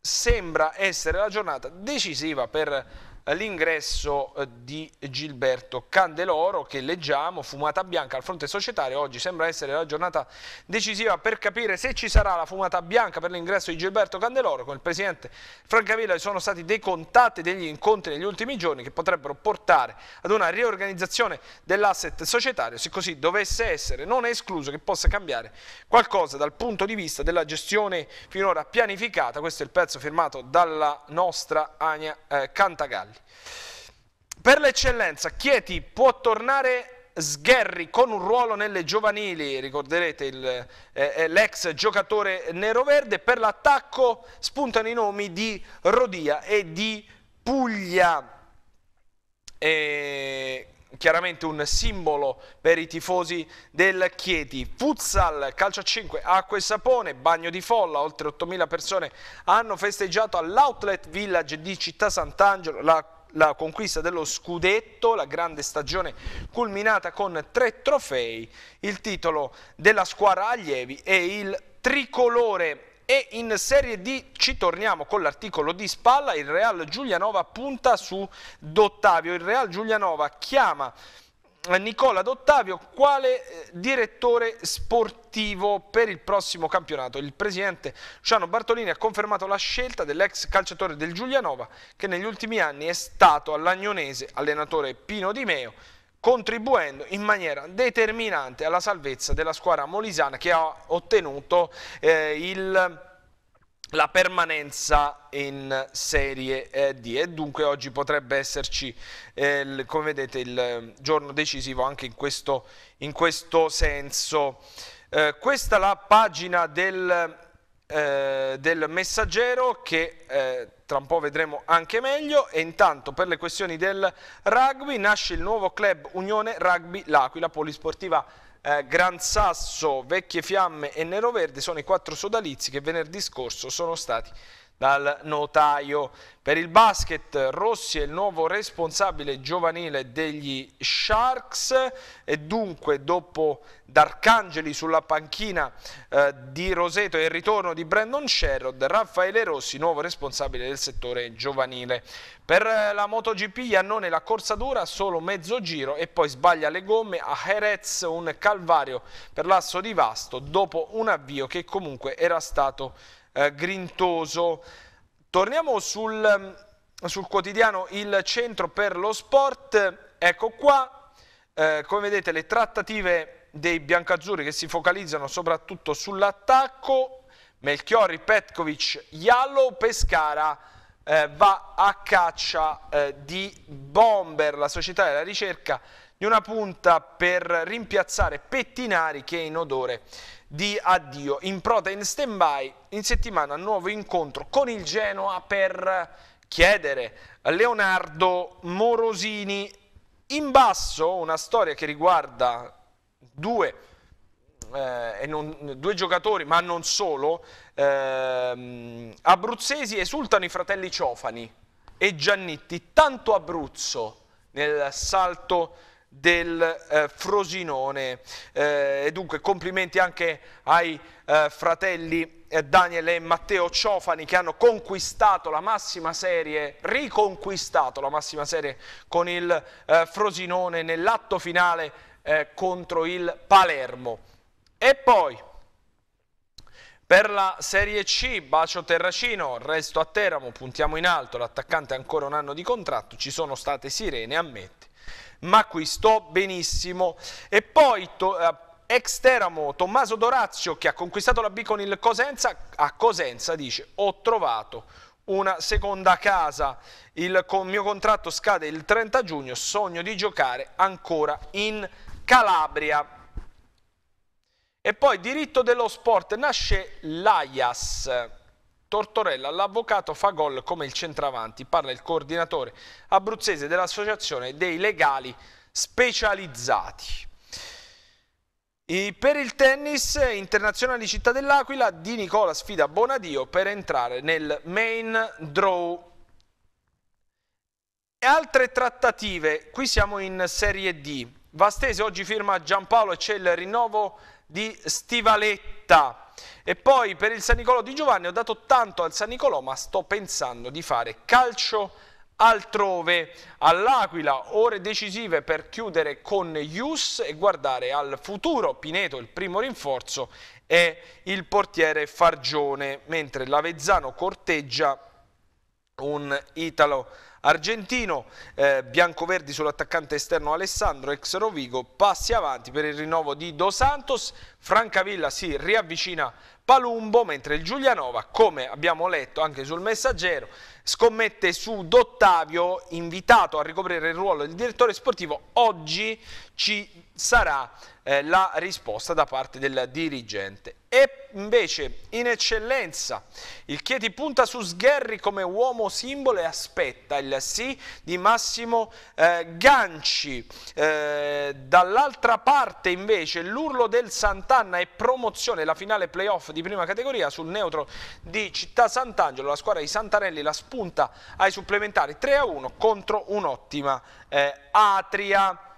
sembra essere la giornata decisiva per l'ingresso eh, di Gilberto Candeloro che leggiamo, fumata bianca al fronte societario, oggi sembra essere la giornata decisiva per capire se ci sarà la fumata bianca per l'ingresso di Gilberto Candeloro, con il presidente Francavilla ci sono stati dei contatti degli incontri negli ultimi giorni che potrebbero portare ad una riorganizzazione dell'asset societario, se così dovesse essere non è escluso che possa cambiare qualcosa dal punto di vista della gestione finora pianificata, questo è il pezzo firmato dalla nostra Ania eh, Cantagalli dettagli. Per l'eccellenza, Chieti può tornare Sgherri con un ruolo nelle giovanili, ricorderete eh, eh, l'ex eh, giocatore nero-verde, per l'attacco spuntano i nomi di Rodia e di Puglia. E chiaramente un simbolo per i tifosi del Chieti. Futsal, calcio a 5, acqua e sapone, bagno di folla, oltre 8.000 persone hanno festeggiato all'outlet village di Città Sant'Angelo la, la conquista dello scudetto, la grande stagione culminata con tre trofei, il titolo della squadra allievi e il tricolore e in Serie D ci torniamo con l'articolo di spalla, il Real Giulianova punta su Dottavio, il Real Giulianova chiama eh, Nicola Dottavio quale eh, direttore sportivo per il prossimo campionato. Il presidente Luciano Bartolini ha confermato la scelta dell'ex calciatore del Giulianova che negli ultimi anni è stato all'Agnonese allenatore Pino Di Meo contribuendo in maniera determinante alla salvezza della squadra molisana che ha ottenuto eh, il la permanenza in Serie D e dunque oggi potrebbe esserci, eh, il, come vedete, il giorno decisivo anche in questo, in questo senso. Eh, questa è la pagina del, eh, del messaggero che eh, tra un po' vedremo anche meglio e intanto per le questioni del rugby nasce il nuovo club Unione Rugby L'Aquila, polisportiva eh, Gran Sasso, Vecchie Fiamme e Nero Verde sono i quattro sodalizi che venerdì scorso sono stati dal notaio. Per il basket Rossi è il nuovo responsabile giovanile degli Sharks e dunque dopo D'Arcangeli sulla panchina eh, di Roseto e il ritorno di Brandon Sherrod, Raffaele Rossi nuovo responsabile del settore giovanile. Per eh, la MotoGP Iannone la corsa dura solo mezzo giro e poi sbaglia le gomme a Jerez un calvario per l'asso di Vasto dopo un avvio che comunque era stato eh, grintoso. Torniamo sul, mm, sul, quotidiano Il Centro per lo Sport, ecco qua, eh, come vedete le trattative dei biancazzurri che si focalizzano soprattutto sull'attacco, Melchiorri, Petkovic, Iallo, Pescara, eh, va a caccia eh, di Bomber, la società della ricerca, di una punta per rimpiazzare Pettinari che è in odore di addio. In prota in stand-by, in settimana nuovo incontro con il Genoa per chiedere a Leonardo Morosini. In basso una storia che riguarda due, eh, non, due giocatori, ma non solo, eh, abruzzesi esultano i fratelli Ciofani e Giannitti, tanto Abruzzo nel salto del eh, Frosinone. Eh, e dunque complimenti anche ai eh, fratelli eh, Daniel e Matteo Ciofani che hanno conquistato la massima serie, riconquistato la massima serie con il eh, Frosinone nell'atto finale eh, contro il Palermo. E poi per la Serie C, Bacio Terracino, resto a Teramo, puntiamo in alto, l'attaccante ha ancora un anno di contratto, ci sono state sirene, ammetti, ma qui sto benissimo. E poi eh, ex Teramo Tommaso Dorazio che ha conquistato la B con il Cosenza, a Cosenza dice ho trovato una seconda casa, il mio contratto scade il 30 giugno, sogno di giocare ancora in Calabria. E poi diritto dello sport, nasce l'AIAS. Tortorella, l'avvocato fa gol come il centravanti, parla il coordinatore abruzzese dell'Associazione dei Legali Specializzati. E per il tennis, internazionale Città dell'Aquila, Di Nicola sfida Bonadio per entrare nel main draw. E altre trattative, qui siamo in Serie D. Vastese oggi firma Giampaolo e c'è il rinnovo di Stivaletta. E poi per il San Nicolò di Giovanni ho dato tanto al San Nicolò, ma sto pensando di fare calcio altrove. All'Aquila, ore decisive per chiudere con Jus e guardare al futuro. Pineto, il primo rinforzo, è il portiere Fargione, mentre l'Avezzano corteggia un Italo argentino, eh, biancoverdi sull'attaccante esterno Alessandro, ex Rovigo, passi avanti per il rinnovo di Dos Santos, Francavilla si riavvicina Palumbo, mentre il Giulianova, come abbiamo letto anche sul messaggero, scommette su Dottavio, invitato a ricoprire il ruolo di direttore sportivo, oggi ci sarà eh, la risposta da parte del dirigente e invece in eccellenza. Il Chieti punta su Sgherri come uomo simbolo e aspetta il sì di Massimo eh, Ganci. Eh, dall'altra parte invece l'urlo del Sant'Anna e promozione, la finale playoff di prima categoria sul neutro di Città Sant'Angelo, la squadra di Santarelli la spunta ai supplementari 3 a 1 contro un'ottima eh, Atria.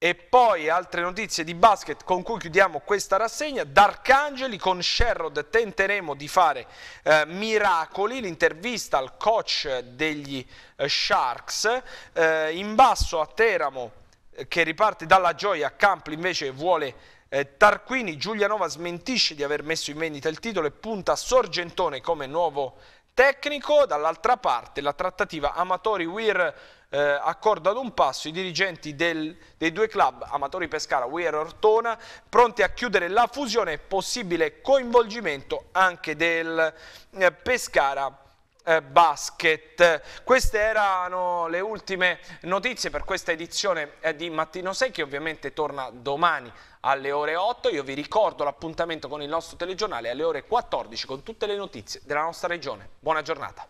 E poi altre notizie di basket con cui chiudiamo questa rassegna. D'Arcangeli con Sherrod tenteremo di fare eh, miracoli. L'intervista al coach degli eh, Sharks. Eh, in basso a Teramo eh, che riparte dalla gioia, Campli invece vuole eh, Tarquini, Giulianova smentisce di aver messo in vendita il titolo e punta Sorgentone come nuovo tecnico. Dall'altra parte la trattativa Amatori Weir eh, accordo ad un passo i dirigenti del, dei due club Amatori Pescara, Weir Ortona, pronti a chiudere la fusione e possibile coinvolgimento anche del eh, Pescara eh, basket. Queste erano le ultime notizie per questa edizione eh, di Mattino 6 che ovviamente torna domani alle ore 8. Io vi ricordo l'appuntamento con il nostro telegiornale alle ore 14 con tutte le notizie della nostra regione. Buona giornata.